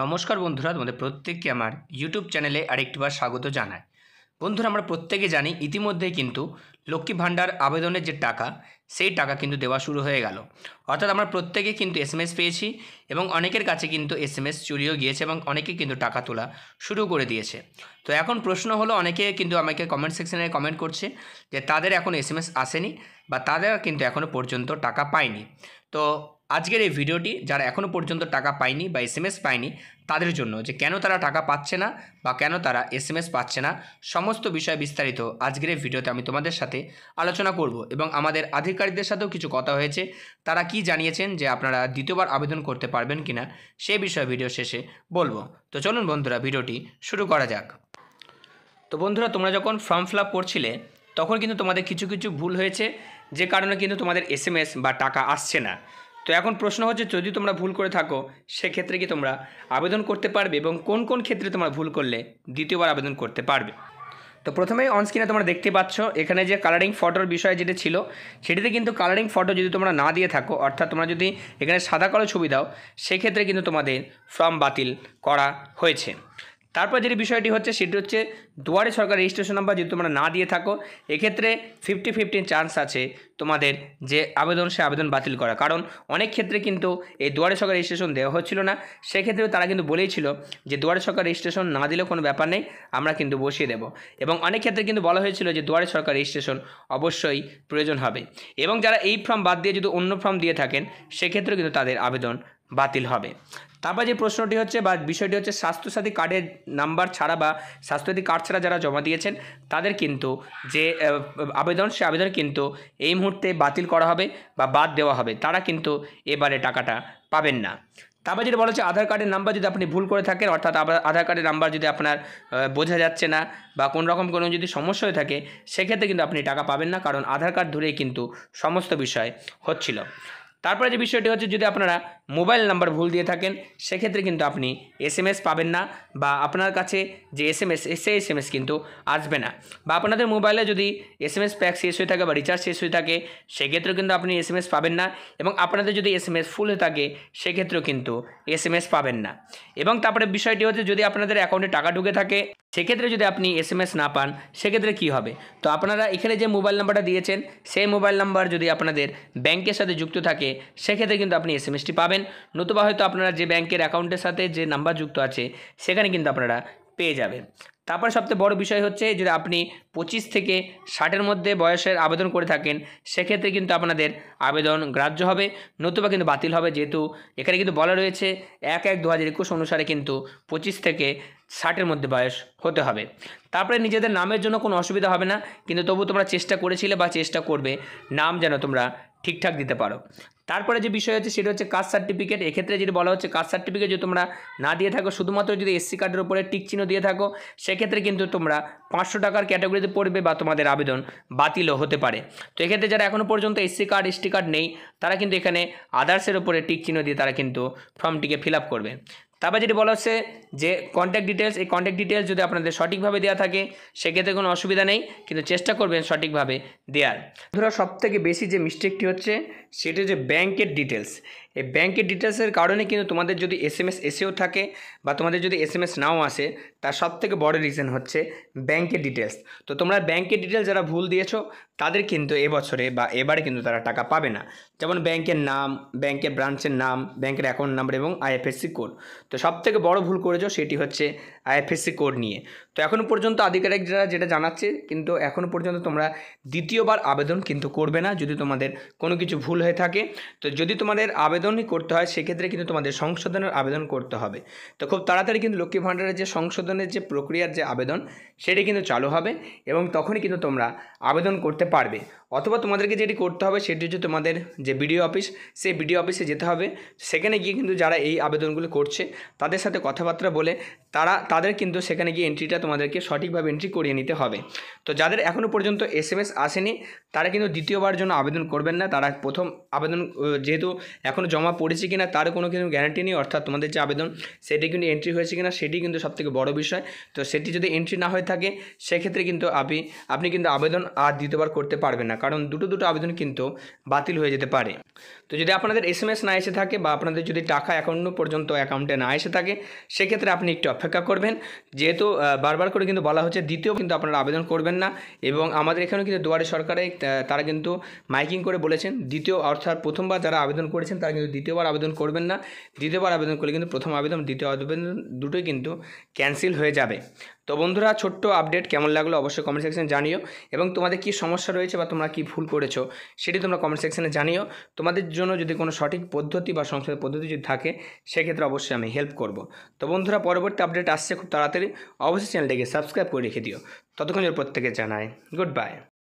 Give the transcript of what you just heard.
নমস্কার বন্ধুরা তোমাদের প্রত্যেককে আমার ইউটিউব চ্যানেলে আরেকটিবার স্বাগত জানায় বন্ধুরা আমরা প্রত্যেকে জানি ইতিমধ্যেই কিন্তু লক্ষ্মী ভাণ্ডার আবেদনের যে টাকা সেই টাকা কিন্তু দেওয়া শুরু হয়ে গেল অর্থাৎ আমরা প্রত্যেকে কিন্তু এস পেয়েছি এবং অনেকের কাছে কিন্তু এস এম এস চুরিও গিয়েছে এবং অনেকে কিন্তু টাকা তোলা শুরু করে দিয়েছে তো এখন প্রশ্ন হলো অনেকে কিন্তু আমাকে কমেন্ট সেকশনে কমেন্ট করছে যে তাদের এখন এসএমএস আসেনি বা তাদের কিন্তু এখনও পর্যন্ত টাকা পায়নি তো আজকের এই ভিডিওটি যারা এখনও পর্যন্ত টাকা পায়নি বা এস এস পায়নি তাদের জন্য যে কেন তারা টাকা পাচ্ছে না বা কেন তারা এস এস পাচ্ছে না সমস্ত বিষয় বিস্তারিত আজকের এই ভিডিওতে আমি তোমাদের সাথে আলোচনা করব এবং আমাদের আধিক আবেদনকারীদের সাথেও কিছু কথা হয়েছে তারা কি জানিয়েছেন যে আপনারা দ্বিতীয়বার আবেদন করতে পারবেন কিনা সে বিষয়ে ভিডিও শেষে বলবো তো চলুন বন্ধুরা ভিডিওটি শুরু করা যাক তো বন্ধুরা তোমরা যখন ফর্ম ফিল আপ করছিলে তখন কিন্তু তোমাদের কিছু কিছু ভুল হয়েছে যে কারণে কিন্তু তোমাদের এস বা টাকা আসছে না তো এখন প্রশ্ন হচ্ছে যদি তোমরা ভুল করে থাকো সেক্ষেত্রে কি তোমরা আবেদন করতে পারবে এবং কোন কোন ক্ষেত্রে তোমরা ভুল করলে দ্বিতীয়বার আবেদন করতে পারবে তো প্রথমেই স্ক্রিনে তোমরা দেখতে পাচ্ছ এখানে যে কালারিং ফটোর বিষয় যেটা ছিল সেটিতে কিন্তু কালারিং ফটো যদি তোমরা না দিয়ে থাকো অর্থাৎ তোমরা যদি এখানে সাদা কালো ছবি দাও সেক্ষেত্রে কিন্তু তোমাদের ফর্ম বাতিল করা হয়েছে তারপর যেটি বিষয়টি হচ্ছে সেটি হচ্ছে দুয়ারে সরকার রেজিস্ট্রেশন নাম্বার যদি তোমরা না দিয়ে থাকো এক্ষেত্রে ফিফটি ফিফটিন চান্স আছে তোমাদের যে আবেদন সে আবেদন বাতিল করা কারণ অনেক ক্ষেত্রে কিন্তু এই দুয়ারে সরকার রেজিস্ট্রেশন দেওয়া হচ্ছিল না সেক্ষেত্রেও তারা কিন্তু বলেইছিল যে দুয়ারে সরকার রেজিস্ট্রেশন না দিলেও কোনো ব্যাপার নেই আমরা কিন্তু বসিয়ে দেব এবং অনেক ক্ষেত্রে কিন্তু বলা হয়েছিল যে দুয়ারে সরকার রেজিস্ট্রেশন অবশ্যই প্রয়োজন হবে এবং যারা এই ফর্ম বাদ দিয়ে যদি অন্য ফর্ম দিয়ে থাকেন সেক্ষেত্রেও কিন্তু তাদের আবেদন বাতিল হবে তারপর যে প্রশ্নটি হচ্ছে বা বিষয়টি হচ্ছে স্বাস্থ্যসাথী কার্ডের নাম্বার ছাড়া বা স্বাস্থ্যসাথী কার্ড ছাড়া যারা জমা দিয়েছেন তাদের কিন্তু যে আবেদন সে আবেদন কিন্তু এই মুহূর্তে বাতিল করা হবে বা বাদ দেওয়া হবে তারা কিন্তু এবারে টাকাটা পাবেন না তারপর যেটা বলা হচ্ছে আধার কার্ডের নাম্বার যদি আপনি ভুল করে থাকেন অর্থাৎ আধার কার্ডের নাম্বার যদি আপনার বোঝা যাচ্ছে না বা কোন রকম কোনো যদি সমস্যা হয়ে থাকে সেক্ষেত্রে কিন্তু আপনি টাকা পাবেন না কারণ আধার কার্ড ধরেই কিন্তু সমস্ত বিষয় হচ্ছিল তারপরে যে বিষয়টি হচ্ছে যদি আপনারা মোবাইল নাম্বার ভুল দিয়ে থাকেন সেক্ষেত্রে কিন্তু আপনি এস পাবেন না বা আপনার কাছে যে এস সে এস কিন্তু আসবে না বা আপনাদের মোবাইলে যদি এস এস প্যাক শেষ হয়ে থাকে বা রিচার্জ শেষ হয়ে থাকে সেক্ষেত্রেও কিন্তু আপনি এস পাবেন না এবং আপনাদের যদি এস ফুল হয়ে থাকে সেক্ষেত্রেও কিন্তু এস পাবেন না এবং তারপরে বিষয়টি হচ্ছে যদি আপনাদের অ্যাকাউন্টে টাকা ঢুকে থাকে সেক্ষেত্রে যদি আপনি এসএমএস না পান সেক্ষেত্রে কি হবে তো আপনারা এখানে যে মোবাইল নাম্বারটা দিয়েছেন সেই মোবাইল নাম্বার যদি আপনাদের ব্যাংকের সাথে যুক্ত থাকে সেক্ষেত্রে কিন্তু আপনি এস এমএসটি পাবেন নতুবা হয়তো আপনারা যে ব্যাংকের অ্যাকাউন্টের সাথে যে নাম্বার যুক্ত আছে সেখানে কিন্তু আপনারা পেয়ে যাবেন তারপর সবচেয়ে বড় বিষয় হচ্ছে যদি আপনি পঁচিশ থেকে ষাটের মধ্যে বয়সের আবেদন করে থাকেন সেক্ষেত্রে কিন্তু আপনাদের আবেদন গ্রাহ্য হবে নতুবা কিন্তু বাতিল হবে যেহেতু এখানে কিন্তু বলা রয়েছে এক এক দু হাজার একুশ অনুসারে কিন্তু পঁচিশ থেকে ষাটের মধ্যে বয়স হতে হবে তারপরে নিজেদের নামের জন্য কোনো অসুবিধা হবে না কিন্তু তবু তোমরা চেষ্টা করেছিলে বা চেষ্টা করবে নাম যেন তোমরা ঠিকঠাক দিতে পারো তারপরে যে বিষয় হচ্ছে সেটা হচ্ছে কাস্ট সার্টিফিকেট এক্ষেত্রে যেটা বলা হচ্ছে কাস্ট সার্টিফিকেট যদি তোমরা না দিয়ে থাকো শুধুমাত্র যদি এসসি কার্ডের উপরে টিক চিহ্ন দিয়ে থাকো সেক্ষেত্রে কিন্তু তোমরা পাঁচশো টাকার ক্যাটাগরিতে পড়বে বা তোমাদের আবেদন বাতিলও হতে পারে তো এক্ষেত্রে যারা এখনও পর্যন্ত এসসি কার্ড এসটি কার্ড নেই তারা কিন্তু এখানে আদার্সের উপরে টিক চিহ্ন দিয়ে তারা কিন্তু ফর্মটিকে ফিল করবে তারপর যেটি বলা হচ্ছে যে কন্ট্যাক্ট ডিটেলস এই কন্ট্যাক্ট ডিটেলস যদি আপনাদের সঠিকভাবে দেওয়া থাকে সেক্ষেত্রে কোনো অসুবিধা নেই কিন্তু চেষ্টা করবেন সঠিকভাবে দেওয়ার ধরো সবথেকে বেশি যে মিস্টেকটি হচ্ছে সেটি হচ্ছে ব্যাংকের ডিটেলস এই ব্যাংকের ডিটেলসের কারণে কিন্তু তোমাদের যদি এস এম এসেও থাকে বা তোমাদের যদি এস এম এস নাও আসে তার সবথেকে বড় রিজন হচ্ছে ব্যাংকের ডিটেলস তো তোমরা ব্যাংকের ডিটেলস যারা ভুল দিয়েছো তাদের কিন্তু এবছরে বা এবারে কিন্তু তারা টাকা পাবে না যেমন ব্যাংকের নাম ব্যাংকের ব্রাঞ্চের নাম ব্যাংকের অ্যাকাউন্ট নাম্বার এবং আইএফএসসি কোড তো সবথেকে বড় ভুল করেছো সেটি হচ্ছে আইএফএসসি কোড নিয়ে তো এখনও পর্যন্ত আধিকারিকরা যেটা জানাচ্ছে কিন্তু এখনও পর্যন্ত তোমরা দ্বিতীয়বার আবেদন কিন্তু করবে না যদি তোমাদের কোনো কিছু ভুল হয়ে থাকে তো যদি তোমাদের আবেদনই করতে হয় সেক্ষেত্রে কিন্তু তোমাদের সংশোধনের আবেদন করতে হবে তো খুব তাড়াতাড়ি কিন্তু লক্ষ্মী ভাণ্ডারের যে সংশোধনের যে প্রক্রিয়ার যে আবেদন সেটি কিন্তু চালু হবে এবং তখনই কিন্তু তোমরা আবেদন করতে পারবে অথবা তোমাদেরকে যেটি করতে হবে সেটি হচ্ছে তোমাদের যে বিডিও অফিস সেই বিডিও অফিসে যেতে হবে সেখানে গিয়ে কিন্তু যারা এই আবেদনগুলো করছে তাদের সাথে কথাবার্তা বলে তারা তাদের কিন্তু সেখানে গিয়ে এন্ট্রিটা তোমাদেরকে সঠিকভাবে এন্ট্রি করিয়ে নিতে হবে তো যাদের এখনও পর্যন্ত এস এম এস আসেনি তারা কিন্তু দ্বিতীয়বার জন্য আবেদন করবেন না তারা প্রথম আবেদন যেহেতু এখনও জমা পড়েছে কিনা তার কোনো কিন্তু গ্যারান্টি নেই অর্থাৎ তোমাদের যে আবেদন সেটি কিন্তু এন্ট্রি হয়েছে কিনা সেটি কিন্তু সবথেকে বড় বিষয় তো সেটি যদি এন্ট্রি না হয়ে থাকে সেক্ষেত্রে কিন্তু আপনি আপনি কিন্তু আবেদন আর দ্বিতীয়বার করতে পারবেন না না কারণ দুটো দুটো আবেদন কিন্তু বাতিল হয়ে যেতে পারে তো যদি আপনাদের এস এম এস না এসে থাকে বা আপনাদের যদি টাকা এখনও পর্যন্ত অ্যাকাউন্টে না এসে থাকে সেক্ষেত্রে আপনি একটু অপেক্ষা করবেন যেহেতু বারবার করে কিন্তু বলা হচ্ছে দ্বিতীয় কিন্তু আপনারা আবেদন করবেন না এবং আমাদের এখানেও কিন্তু দুয়ারে সরকারে তারা কিন্তু মাইকিং করে বলেছেন দ্বিতীয় অর্থাৎ প্রথমবার যারা আবেদন করেছেন তারা কিন্তু দ্বিতীয়বার আবেদন করবেন না দ্বিতীয়বার আবেদন করলে কিন্তু প্রথম আবেদন দ্বিতীয় আবেদন দুটোই কিন্তু ক্যান্সেল হয়ে যাবে তো বন্ধুরা ছোট্ট আপডেট কেমন লাগলো অবশ্যই কমেন্ট সেকশন জানিও এবং তোমাদের কি সমস্যা রয়েছে বা তোমরা তোমরা কি ভুল করেছো সেটি তোমরা কমেন্ট সেকশানে জানিও তোমাদের জন্য যদি কোনো সঠিক পদ্ধতি বা সংশোধন পদ্ধতি যদি থাকে সেক্ষেত্রে অবশ্যই আমি হেল্প করব তো বন্ধুরা পরবর্তী আপডেট আসছে খুব তাড়াতাড়ি অবশ্যই চ্যানেলটিকে সাবস্ক্রাইব করে রেখে দিও ততক্ষণ প্রত্যেকে জানায় গুড বাই